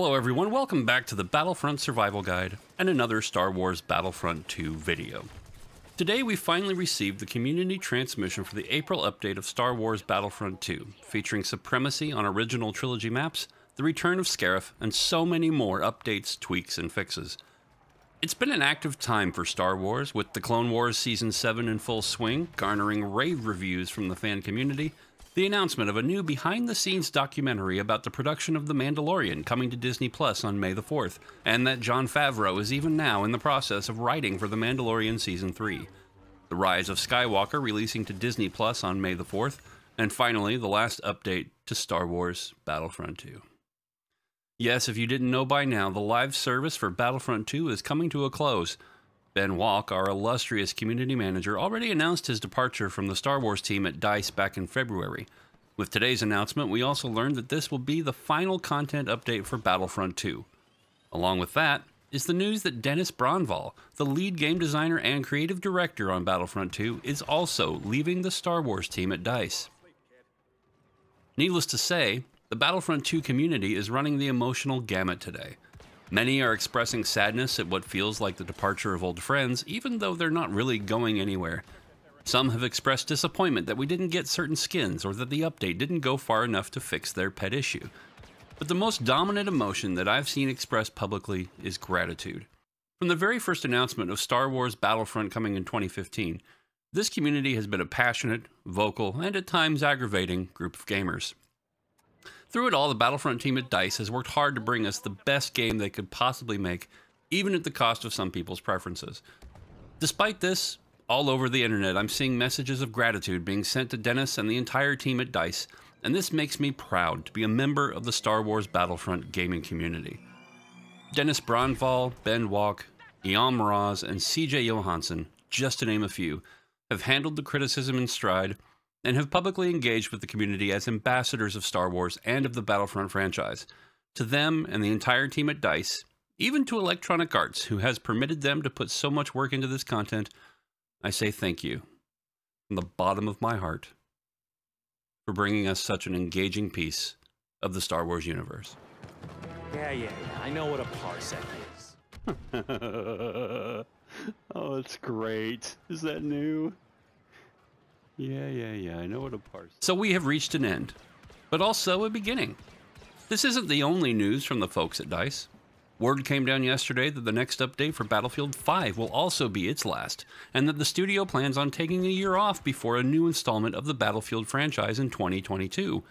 Hello everyone, welcome back to the Battlefront Survival Guide and another Star Wars Battlefront 2 video. Today we finally received the community transmission for the April update of Star Wars Battlefront 2, featuring supremacy on original trilogy maps, the return of Scarif, and so many more updates, tweaks, and fixes. It's been an active time for Star Wars, with the Clone Wars Season 7 in full swing, garnering rave reviews from the fan community, the announcement of a new behind the scenes documentary about the production of The Mandalorian coming to Disney Plus on May the 4th, and that Jon Favreau is even now in the process of writing for The Mandalorian Season 3. The Rise of Skywalker releasing to Disney Plus on May the 4th, and finally, the last update to Star Wars Battlefront 2. Yes, if you didn't know by now, the live service for Battlefront 2 is coming to a close. Ben Walk, our illustrious community manager, already announced his departure from the Star Wars team at DICE back in February. With today's announcement, we also learned that this will be the final content update for Battlefront 2. Along with that is the news that Dennis Bronval, the lead game designer and creative director on Battlefront 2, is also leaving the Star Wars team at DICE. Needless to say, the Battlefront 2 community is running the emotional gamut today. Many are expressing sadness at what feels like the departure of old friends, even though they're not really going anywhere. Some have expressed disappointment that we didn't get certain skins or that the update didn't go far enough to fix their pet issue. But the most dominant emotion that I've seen expressed publicly is gratitude. From the very first announcement of Star Wars Battlefront coming in 2015, this community has been a passionate, vocal, and at times aggravating group of gamers. Through it all, the Battlefront team at DICE has worked hard to bring us the best game they could possibly make, even at the cost of some people's preferences. Despite this, all over the internet, I'm seeing messages of gratitude being sent to Dennis and the entire team at DICE, and this makes me proud to be a member of the Star Wars Battlefront gaming community. Dennis Bronval, Ben Walk, Ian Moraz, and CJ Johansson, just to name a few, have handled the criticism in stride and have publicly engaged with the community as ambassadors of Star Wars and of the Battlefront franchise. To them and the entire team at DICE, even to Electronic Arts, who has permitted them to put so much work into this content, I say thank you from the bottom of my heart for bringing us such an engaging piece of the Star Wars universe. Yeah, yeah, yeah. I know what a parsec is. oh, it's great. Is that new? Yeah, yeah, yeah. I know what a parse. So we have reached an end, but also a beginning. This isn't the only news from the folks at DICE. Word came down yesterday that the next update for Battlefield 5 will also be its last, and that the studio plans on taking a year off before a new installment of the Battlefield franchise in 2022.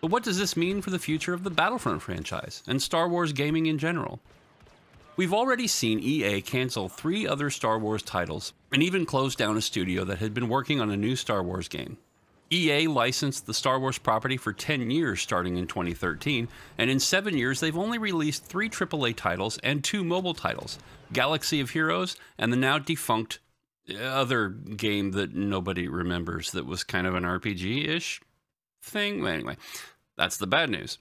But what does this mean for the future of the Battlefront franchise and Star Wars gaming in general? We've already seen EA cancel three other Star Wars titles and even closed down a studio that had been working on a new Star Wars game. EA licensed the Star Wars property for 10 years starting in 2013, and in seven years they've only released three AAA titles and two mobile titles Galaxy of Heroes and the now defunct other game that nobody remembers that was kind of an RPG ish thing. Anyway, that's the bad news.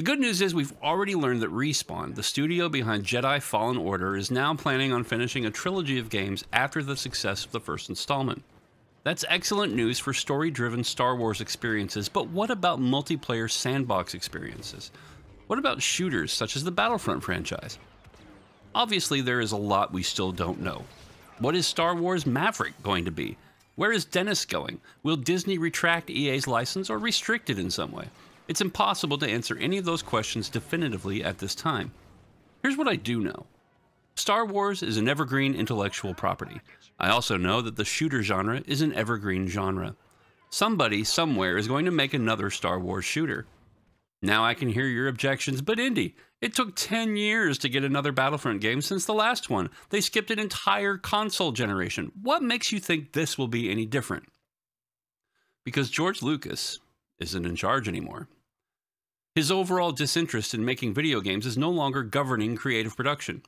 The good news is we've already learned that Respawn, the studio behind Jedi Fallen Order, is now planning on finishing a trilogy of games after the success of the first installment. That's excellent news for story-driven Star Wars experiences, but what about multiplayer sandbox experiences? What about shooters such as the Battlefront franchise? Obviously, there is a lot we still don't know. What is Star Wars Maverick going to be? Where is Dennis going? Will Disney retract EA's license or restrict it in some way? It's impossible to answer any of those questions definitively at this time. Here's what I do know. Star Wars is an evergreen intellectual property. I also know that the shooter genre is an evergreen genre. Somebody, somewhere, is going to make another Star Wars shooter. Now I can hear your objections, but Indy, it took 10 years to get another Battlefront game since the last one. They skipped an entire console generation. What makes you think this will be any different? Because George Lucas isn't in charge anymore. His overall disinterest in making video games is no longer governing creative production.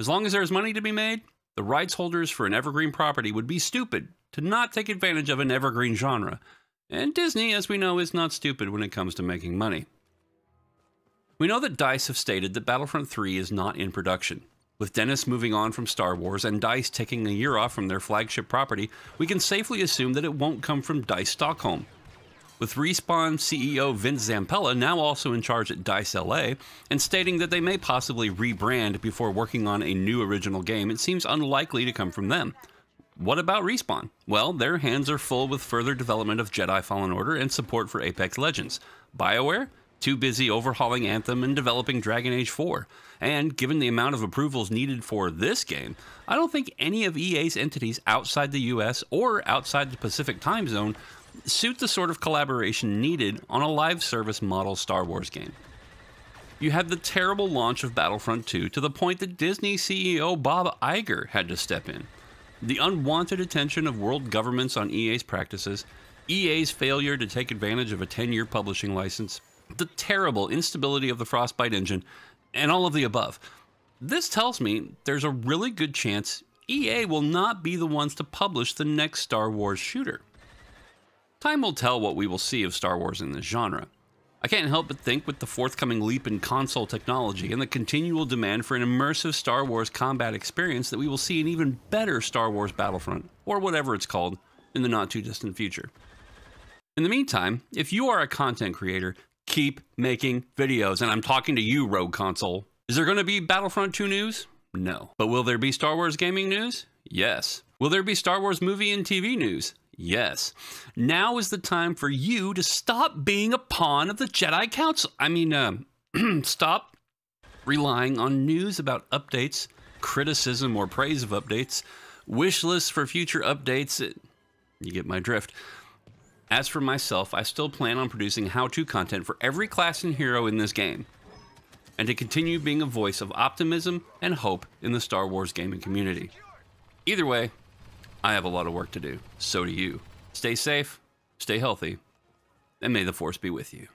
As long as there is money to be made, the rights holders for an evergreen property would be stupid to not take advantage of an evergreen genre. And Disney, as we know, is not stupid when it comes to making money. We know that DICE have stated that Battlefront 3 is not in production. With Dennis moving on from Star Wars and DICE taking a year off from their flagship property, we can safely assume that it won't come from DICE Stockholm, with Respawn CEO Vince Zampella now also in charge at DICE LA, and stating that they may possibly rebrand before working on a new original game, it seems unlikely to come from them. What about Respawn? Well, their hands are full with further development of Jedi Fallen Order and support for Apex Legends. BioWare? Too busy overhauling Anthem and developing Dragon Age 4. And given the amount of approvals needed for this game, I don't think any of EA's entities outside the US or outside the Pacific time zone suit the sort of collaboration needed on a live service model Star Wars game. You had the terrible launch of Battlefront 2 to the point that Disney CEO Bob Iger had to step in. The unwanted attention of world governments on EA's practices, EA's failure to take advantage of a 10 year publishing license, the terrible instability of the Frostbite engine, and all of the above. This tells me there's a really good chance EA will not be the ones to publish the next Star Wars shooter. Time will tell what we will see of Star Wars in this genre. I can't help but think with the forthcoming leap in console technology and the continual demand for an immersive Star Wars combat experience that we will see an even better Star Wars Battlefront, or whatever it's called, in the not too distant future. In the meantime, if you are a content creator, keep making videos, and I'm talking to you, Rogue Console. Is there going to be Battlefront 2 news? No. But will there be Star Wars gaming news? Yes. Will there be Star Wars movie and TV news? Yes. Now is the time for you to stop being a pawn of the Jedi Council. I mean, uh, stop relying on news about updates, criticism or praise of updates, wish lists for future updates. It, you get my drift. As for myself, I still plan on producing how-to content for every class and hero in this game, and to continue being a voice of optimism and hope in the Star Wars gaming community. Either way, I have a lot of work to do. So do you. Stay safe, stay healthy, and may the force be with you.